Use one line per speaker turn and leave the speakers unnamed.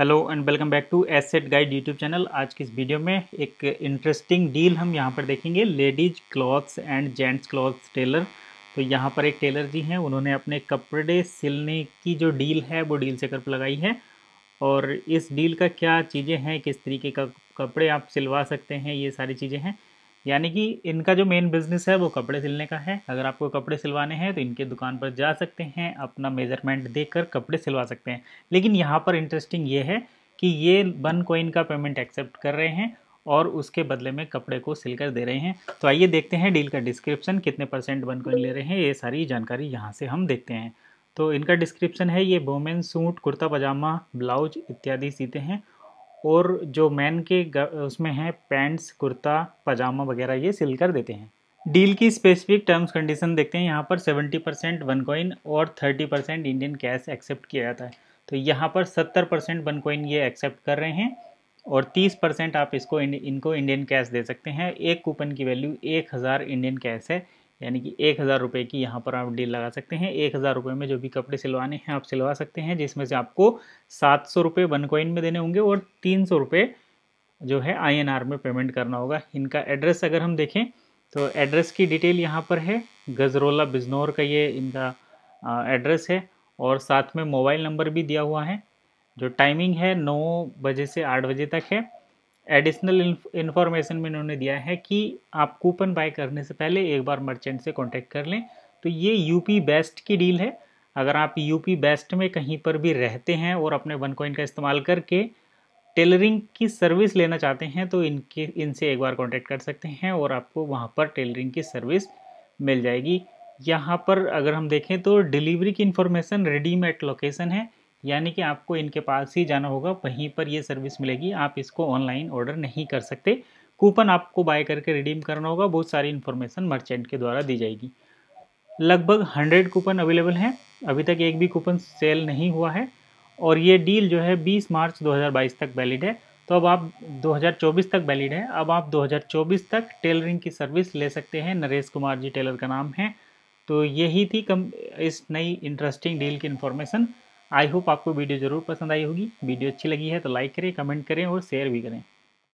hello and welcome back to asset guide YouTube channel आज की इस वीडियो में एक इंटरेस्टिंग डील हम यहाँ पर देखेंगे ladies clothes and gents clothes tailor तो यहाँ पर एक टेलर जी हैं उन्होंने अपने कपड़े सिलने की जो डील है वो डील से कर लगाई है और इस डील का क्या चीज़ें हैं किस तरीके का कपड़े आप सिलवा सकते हैं ये सारी चीज़ें हैं यानी कि इनका जो मेन बिजनेस है वो कपड़े सिलने का है अगर आपको कपड़े सिलवाने हैं तो इनके दुकान पर जा सकते हैं अपना मेजरमेंट देकर कपड़े सिलवा सकते हैं लेकिन यहाँ पर इंटरेस्टिंग ये है कि ये वन कोइन का पेमेंट एक्सेप्ट कर रहे हैं और उसके बदले में कपड़े को सिलकर दे रहे हैं तो आइए देखते हैं डील का डिस्क्रिप्शन कितने परसेंट वन कोइन ले रहे हैं ये सारी जानकारी यहाँ से हम देखते हैं तो इनका डिस्क्रिप्शन है ये women suit kurta pajama blouse इत्यादि सीते हैं और जो मैन के उसमें है पैंट्स कुर्ता पजामा वगैरह ये सिल कर देते हैं डील की स्पेसिफिक टर्म्स कंडीशन देखते हैं यहाँ पर 70 परसेंट वन कॉइन और 30 परसेंट इंडियन कैश एक्सेप्ट किया जाता है तो यहाँ पर 70 परसेंट वन कॉइन ये एक्सेप्ट कर रहे हैं और 30 परसेंट आप इसको इन, इनको इंडियन कैश दे सकते हैं एक कूपन की वैल्यू एक हज़ार इंडियन कैश है यानी कि एक हज़ार रुपये की यहाँ पर आप डील लगा सकते हैं एक हज़ार रुपये में जो भी कपड़े सिलवाने हैं आप सिलवा सकते हैं जिसमें से आपको सात सौ रुपये वन कॉइन में देने होंगे और तीन सौ रुपये जो है आई एन आर में पेमेंट करना होगा इनका एड्रेस अगर हम देखें तो एड्रेस की डिटेल यहाँ पर है गजरोला बिजनौर का ये इनका एड्रेस है और साथ में मोबाइल नंबर भी दिया हुआ है जो टाइमिंग है नौ बजे से आठ बजे तक है एडिशनल इन्फॉर्मेशन में इन्होंने दिया है कि आप कूपन बाय करने से पहले एक बार मर्चेंट से कॉन्टैक्ट कर लें तो ये यूपी बेस्ट की डील है अगर आप यूपी बेस्ट में कहीं पर भी रहते हैं और अपने वन कॉइन का इस्तेमाल करके टेलरिंग की सर्विस लेना चाहते हैं तो इनके इनसे एक बार कॉन्टेक्ट कर सकते हैं और आपको वहाँ पर टेलरिंग की सर्विस मिल जाएगी यहाँ पर अगर हम देखें तो डिलीवरी की इन्फॉर्मेशन रेडीमेड लोकेशन है यानी कि आपको इनके पास ही जाना होगा वहीं पर ये सर्विस मिलेगी आप इसको ऑनलाइन ऑर्डर नहीं कर सकते कूपन आपको बाय करके रिडीम करना होगा बहुत सारी इन्फॉर्मेशन मर्चेंट के द्वारा दी जाएगी लगभग हंड्रेड कूपन अवेलेबल हैं अभी तक एक भी कूपन सेल नहीं हुआ है और ये डील जो है बीस मार्च दो तक वैलिड है तो अब आप 2024 तक वैलिड है अब आप 2024 तक टेलरिंग की सर्विस ले सकते हैं नरेश कुमार जी टेलर का नाम है तो यही थी कम इस नई इंटरेस्टिंग डील की इन्फॉर्मेशन आई होप आपको वीडियो ज़रूर पसंद आई होगी वीडियो अच्छी लगी है तो लाइक करें कमेंट करें और शेयर भी करें